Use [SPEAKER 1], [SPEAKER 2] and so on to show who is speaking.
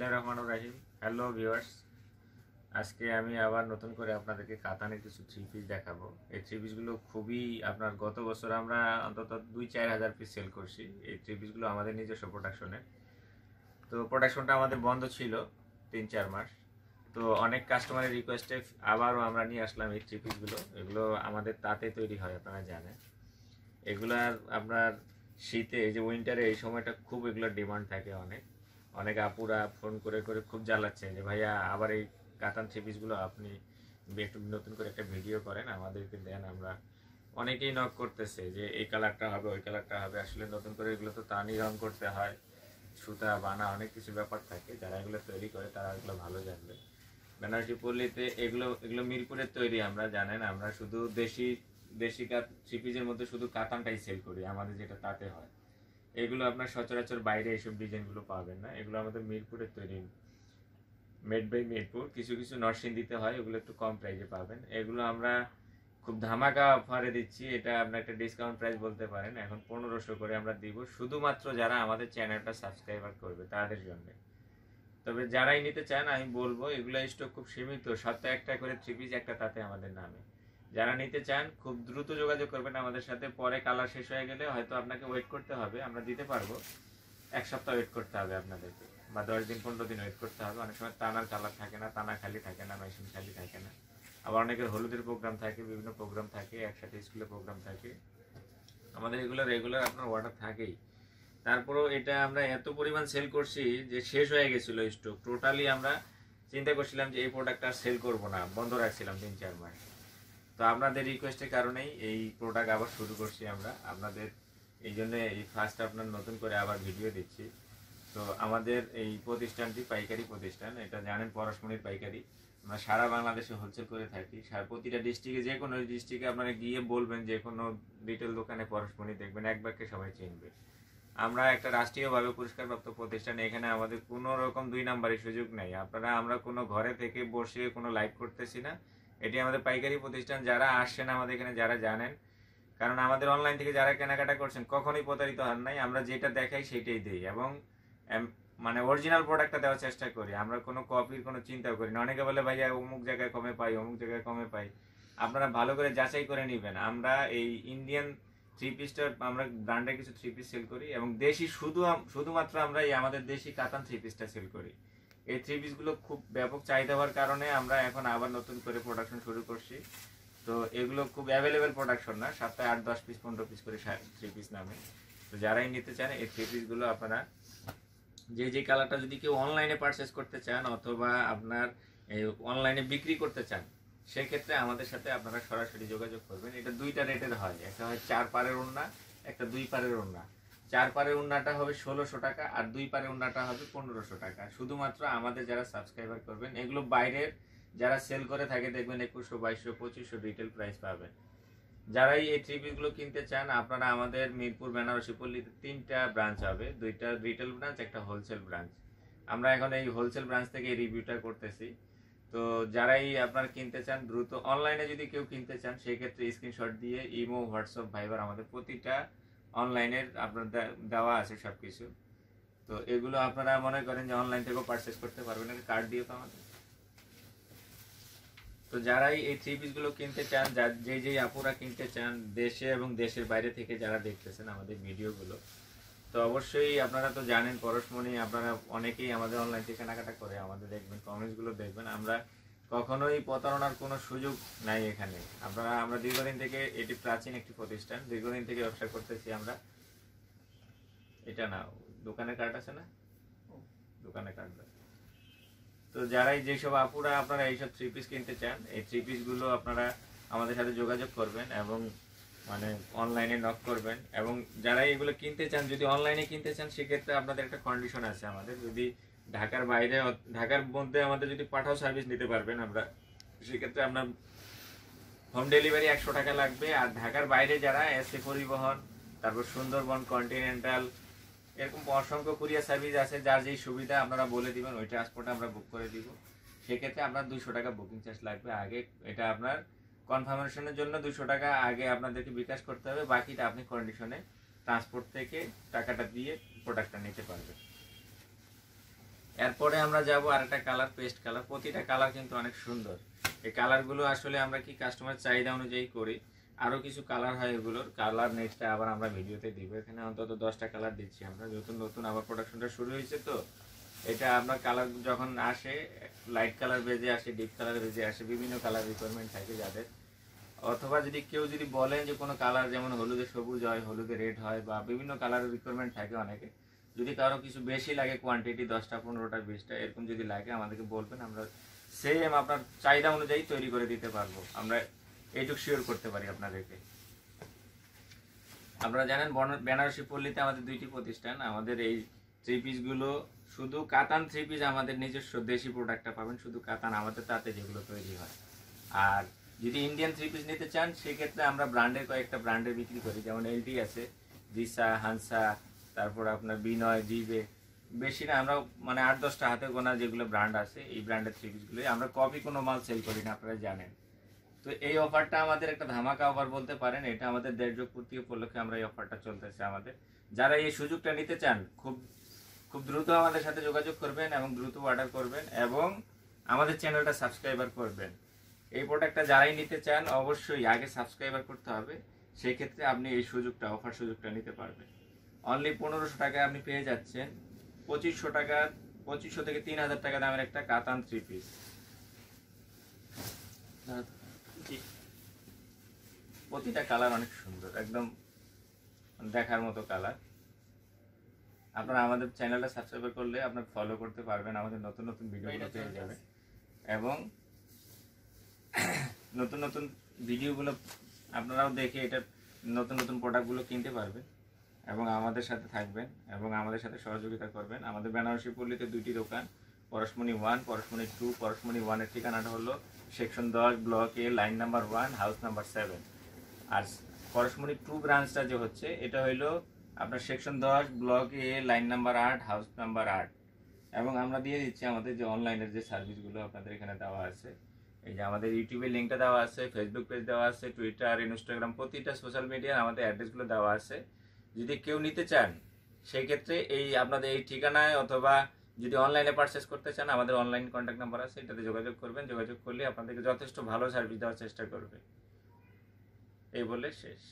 [SPEAKER 1] বিসমুল্লাহ রহমান রাহিম hello viewers আজকে আমি আবার নতুন করে আপনাদেরকে কাতানের কিছু থ্রি পিস দেখাবো এই থ্রি পিসগুলো খুবই আপনার গত বছর আমরা অন্তত দুই চার হাজার পিস সেল করছি এই থ্রি পিসগুলো আমাদের নিজস্ব প্রোডাকশনের তো প্রোডাকশনটা আমাদের বন্ধ ছিল তিন চার মাস তো অনেক কাস্টমারের রিকোয়েস্টে আবারও আমরা নিয়ে আসলাম এই থ্রি পিসগুলো এগুলো আমাদের তাতে তৈরি হয় আপনারা জানেন এগুলার আপনার শীতে এই যে উইন্টারে এই সময়টা খুব এগুলোর ডিমান্ড থাকে অনেক অনেক আপুরা ফোন করে করে খুব জ্বালাচ্ছে যে ভাইয়া আবার এই কাতান থ্রি পিসগুলো আপনি একটু নতুন করে একটা ভিডিও করেন আমাদেরকে দেন আমরা অনেকেই নক করতেছে যে এই কালারটা হবে ওই কালারটা হবে আসলে নতুন করে এগুলো তো তানি রং করতে হয় সুতা বানা অনেক কিছু ব্যাপার থাকে যারা এগুলো তৈরি করে তারা এগুলো ভালো জানবে বেনারসি পল্লীতে এগুলো এগুলো মিরপুরের তৈরি আমরা জানেন আমরা শুধু দেশি দেশি কাত থ্রি পিসের মধ্যে শুধু কাতানটাই সেল করি আমাদের যেটা তাতে হয় এগুলো আপনার সচরাচর বাইরে এসব ডিজাইনগুলো পাবেন না এগুলো আমাদের মিরপুরের তৈরি মেড বাই মিরপুর কিছু কিছু দিতে হয় এগুলো একটু কম প্রাইসে পাবেন এগুলো আমরা খুব ধামাকা অফারে দিচ্ছি এটা আপনার একটা ডিসকাউন্ট প্রাইস বলতে পারেন এখন পনেরোশো করে আমরা দিব শুধুমাত্র যারা আমাদের চ্যানেলটা সাবস্ক্রাইবার করবে তাদের জন্য তবে যারাই নিতে চান আমি বলবো এগুলো স্টক খুব সীমিত সপ্তাহে একটা করে থ্রি পিস একটা তাতে আমাদের নামে যারা নিতে চান খুব দ্রুত যোগাযোগ করবেন আমাদের সাথে পরে কালার শেষ হয়ে গেলে হয়তো আপনাকে ওয়েট করতে হবে আমরা দিতে পারবো এক সপ্তাহ ওয়েট করতে হবে আপনাদেরকে বা দশ দিন পনেরো দিন ওয়েট করতে হবে অনেক সময় টানার কালার থাকে না টানা খালি থাকে না মেশিন খালি থাকে না আবার অনেকের হলুদের প্রোগ্রাম থাকে বিভিন্ন প্রোগ্রাম থাকে একসাথে স্কুলে প্রোগ্রাম থাকে আমাদের এগুলো রেগুলার আপনার অর্ডার থাকেই তারপরেও এটা আমরা এত পরিমাণ সেল করছি যে শেষ হয়ে গেছিলো স্টক টোটালি আমরা চিন্তা করছিলাম যে এই প্রোডাক্ট আর সেল করবো না বন্ধ রাখছিলাম তিন চার মাস তো আপনাদের রিকোয়েস্টের কারণেই এই প্রোডাক্ট আবার শুরু করছি আমরা আপনাদের এই জন্যে এই ফার্স্ট আপনার নতুন করে আবার ভিডিও দিচ্ছি তো আমাদের এই প্রতিষ্ঠানটি পাইকারি প্রতিষ্ঠান এটা জানেন পরশমণির পাইকারি আমরা সারা বাংলাদেশে হোলসেল করে থাকি প্রতিটা ডিস্ট্রিক্টে যে কোনো ডিস্ট্রিক্টে আপনারা গিয়ে বলবেন যে কোনো রিটেল দোকানে পরশমণি দেখবেন একবারকে সবাই চিনবে আমরা একটা রাষ্ট্রীয়ভাবে পুরস্কারপ্রাপ্ত প্রতিষ্ঠান এখানে আমাদের কোনো রকম দুই নাম্বারের সুযোগ নেই আপনারা আমরা কোনো ঘরে থেকে বসে কোনো লাইভ করতেছি না এটি আমাদের পাইকারি প্রতিষ্ঠান যারা আসছেন আমাদের এখানে যারা জানেন কারণ আমাদের অনলাইন থেকে যারা কেনাকাটা করছেন কখনোই প্রতারিত হন নাই আমরা যেটা দেখাই সেটাই দিই এবং মানে অরিজিনাল প্রোডাক্টটা দেওয়ার চেষ্টা করি আমরা কোনো কপির কোনো চিন্তা করি না অনেকে বলে ভাইয়া অমুক জায়গায় কমে পাই অমুক জায়গায় কমে পাই আপনারা ভালো করে যাচাই করে নেবেন আমরা এই ইন্ডিয়ান থ্রি পিসটা আমরা ব্র্যান্ডের কিছু থ্রি পিস সেল করি এবং দেশি শুধু শুধুমাত্র আমরা এই আমাদের দেশি কাতান থ্রি পিসটা সেল করি এই থ্রি পিসগুলো খুব ব্যাপক চাহিদা হওয়ার কারণে আমরা এখন আবার নতুন করে প্রোডাকশন শুরু করছি তো এগুলো খুব অ্যাভেলেবেল প্রোডাকশন না সাতটা আট দশ পিস পনেরো পিস করে থ্রি পিস নামে তো যারাই নিতে চান এই থ্রি পিসগুলো আপনারা যে যে কালারটা যদি কেউ অনলাইনে পারচেস করতে চান অথবা আপনার অনলাইনে বিক্রি করতে চান সেক্ষেত্রে আমাদের সাথে আপনারা সরাসরি যোগাযোগ করবেন এটা দুইটা রেটের হয় একটা হয় চার পারের ওড়না একটা দুই পারের ওড়না চার পারে উন্নাটা হবে ষোলোশো টাকা আর দুই পারে উন্নাটা হবে পনেরোশো টাকা শুধুমাত্র আমাদের যারা সাবস্ক্রাইবার করবেন এগুলো বাইরের যারা সেল করে থাকে দেখবেন একুশশো বাইশশো পঁচিশশো রিটেল প্রাইস পাবেন যারাই এই ট্রিপিগুলো কিনতে চান আপনারা আমাদের মিরপুর বেনারসি পল্লীতে তিনটা ব্রাঞ্চ হবে দুইটা রিটেল ব্রাঞ্চ একটা হোলসেল ব্রাঞ্চ আমরা এখন এই হোলসেল ব্রাঞ্চ থেকে রিভিউটা করতেছি তো যারাই আপনারা কিনতে চান দ্রুত অনলাইনে যদি কেউ কিনতে চান সেক্ষেত্রে স্ক্রিনশট দিয়ে ইমো হোয়াটসঅ্যাপ ভাইবার আমাদের প্রতিটা অনলাইনের আপনার দেওয়া আছে সব কিছু তো এগুলো আপনারা মনে করেন যে অনলাইন থেকেও পারচেস করতে পারবেন কার্ড দিয়ে তো আমাদের তো যারাই এই থ্রি পিসগুলো কিনতে চান যে যেই আপুরা কিনতে চান দেশে এবং দেশের বাইরে থেকে যারা দেখতেছেন আমাদের ভিডিওগুলো তো অবশ্যই আপনারা তো জানেন পরশমণি আপনারা অনেকেই আমাদের অনলাইন থেকে কেনাকাটা করে আমাদের দেখবেন কমেন্টসগুলো দেখবেন আমরা কখনোই প্রতারণার কোনো সুযোগ নাই এখানে আমরা আমরা দীর্ঘদিন থেকে এটি প্রাচীন একটি প্রতিষ্ঠান দীর্ঘদিন থেকে ব্যবসা করতেছি আমরা এটা না দোকানের কার্ড আছে না দোকানের কার্ড তো যারাই যেসব আপুরা আপনারা এইসব থ্রি পিস কিনতে চান এই থ্রি পিসগুলো আপনারা আমাদের সাথে যোগাযোগ করবেন এবং মানে অনলাইনে নক করবেন এবং যারাই এগুলো কিনতে চান যদি অনলাইনে কিনতে চান সেক্ষেত্রে আপনাদের একটা কন্ডিশন আছে আমাদের যদি ঢাকার বাইরে ঢাকার মধ্যে আমাদের যদি পাঠাও সার্ভিস নিতে পারবেন আমরা সেক্ষেত্রে আপনার হোম ডেলিভারি একশো টাকা লাগবে আর ঢাকার বাইরে যারা এসে পরিবহন তারপর সুন্দরবন কন্টিনেন্টাল এরকম অসংখ্য কুরিয়ার সার্ভিস আছে যার যেই সুবিধা আপনারা বলে দিবেন ওই ট্রান্সপোর্ট আমরা বুক করে দিব সেক্ষেত্রে আপনার দুশো টাকা বুকিং চার্জ লাগবে আগে এটা আপনার কনফার্মেশনের জন্য দুশো টাকা আগে আপনাদেরকে বিকাশ করতে হবে বাকিটা আপনি কন্ডিশনে ট্রান্সপোর্ট থেকে টাকাটা দিয়ে প্রোডাক্টটা নিতে পারবেন এরপরে আমরা যাব আরেকটা কালার পেস্ট কালার প্রতিটা কালার কিন্তু অনেক সুন্দর এই কালারগুলো আসলে আমরা কি কাস্টমার চাহিদা অনুযায়ী করি আরও কিছু কালার হয় এগুলোর কালার নেক্সটটা আবার আমরা ভিডিওতে দিব এখানে অন্তত দশটা কালার দিচ্ছি আমরা নতুন নতুন আবার প্রোডাকশনটা শুরু হয়েছে তো এটা আপনার কালার যখন আসে লাইট কালার বেজে আসে ডিপ কালার বেজে আসে বিভিন্ন কালার রিকোয়ারমেন্ট থাকে যাদের অথবা যদি কেউ যদি বলেন যে কোনো কালার যেমন হলুদে সবুজ হয় হলুদে রেড হয় বা বিভিন্ন কালারের রিকোয়ারমেন্ট থাকে অনেকে যদি কারো কিছু বেশি লাগে কোয়ান্টিটি দশটা পনেরোটা বিশটা এরকম যদি লাগে আমাদেরকে বলবেন আমরা সেম আপনার চাহিদা অনুযায়ী তৈরি করে দিতে পারবো আমরা এইটুক শিওর করতে পারি আপনাদেরকে আপনারা জানেন বেনারসি পল্লীতে আমাদের দুইটি প্রতিষ্ঠান আমাদের এই থ্রি পিসগুলো শুধু কাতান থ্রি পিস আমাদের নিজস্ব দেশি প্রোডাক্টটা পাবেন শুধু কাতান আমাদের তাতে যেগুলো তৈরি হয় আর যদি ইন্ডিয়ান থ্রি পিস নিতে চান সেক্ষেত্রে আমরা ব্র্যান্ডের কয়েকটা ব্র্যান্ডের বিক্রি করি যেমন এলটি আছে দিশা হানসা তারপর আপনার বিনয় জিবে বেশি না আমরা মানে আট দশটা হাতে গোনা যেগুলো ব্র্যান্ড আছে এই ব্র্যান্ডের থ্রি পিসগুলো আমরা কপি কোনো মাল সেল করি না আপনারা জানেন তো এই অফারটা আমাদের একটা ধামাকা অফার বলতে পারেন এটা আমাদের দেড় পূর্তি উপলক্ষে আমরা এই অফারটা চলতেছে আমাদের যারা এই সুযোগটা নিতে চান খুব খুব দ্রুত আমাদের সাথে যোগাযোগ করবেন এবং দ্রুত অর্ডার করবেন এবং আমাদের চ্যানেলটা সাবস্ক্রাইবার করবেন এই প্রোডাক্টটা যারাই নিতে চান অবশ্যই আগে সাবস্ক্রাইবার করতে হবে সেই ক্ষেত্রে আপনি এই সুযোগটা অফার সুযোগটা নিতে পারবেন অনলি পনেরোশো টাকায় আপনি পেয়ে যাচ্ছেন পঁচিশশো টাকার পঁচিশশো থেকে তিন হাজার টাকা দামের একটা কাতান থ্রি পিস প্রতিটা কালার অনেক সুন্দর একদম দেখার মতো কালার আপনারা আমাদের চ্যানেলটা সাবস্ক্রাইব করলে আপনার ফলো করতে পারবেন আমাদের নতুন নতুন ভিডিও পেয়ে যাবে এবং নতুন নতুন ভিডিওগুলো আপনারাও দেখে এটা নতুন নতুন প্রোডাক্টগুলো কিনতে পারবেন এবং আমাদের সাথে থাকবেন এবং আমাদের সাথে সহযোগিতা করবেন আমাদের বেনারসি পল্লীতে দুইটি দোকান পরশমণি ওয়ান পরশমণি টু পরশমণি ওয়ানের ঠিকানাটা হলো সেকশন দশ ব্লকে line number one house number seven আর পরশমণি টু ব্রাঞ্চটা যে হচ্ছে এটা হইলো আপনার সেকশন দশ ব্লকে লাইন নাম্বার আট হাউস নাম্বার আট এবং আমরা দিয়ে দিচ্ছি আমাদের যে অনলাইনের যে সার্ভিসগুলো আপনাদের এখানে দেওয়া আছে এই যে আমাদের ইউটিউবের লিঙ্কটা দেওয়া আছে ফেসবুক পেজ দেওয়া আছে টুইটার ইনস্টাগ্রাম প্রতিটা সোশ্যাল মিডিয়ার আমাদের অ্যাড্রেসগুলো দেওয়া আছে যদি কেউ নিতে চান সেই ক্ষেত্রে এই আপনাদের এই ঠিকানায় অথবা যদি অনলাইনে পারচেস করতে চান আমাদের অনলাইন কন্ট্যাক্ট নাম্বার আছে এটাতে যোগাযোগ করবেন যোগাযোগ করলে আপনাদেরকে যথেষ্ট ভালো সার্ভিস দেওয়ার চেষ্টা করবে এই বলে শেষ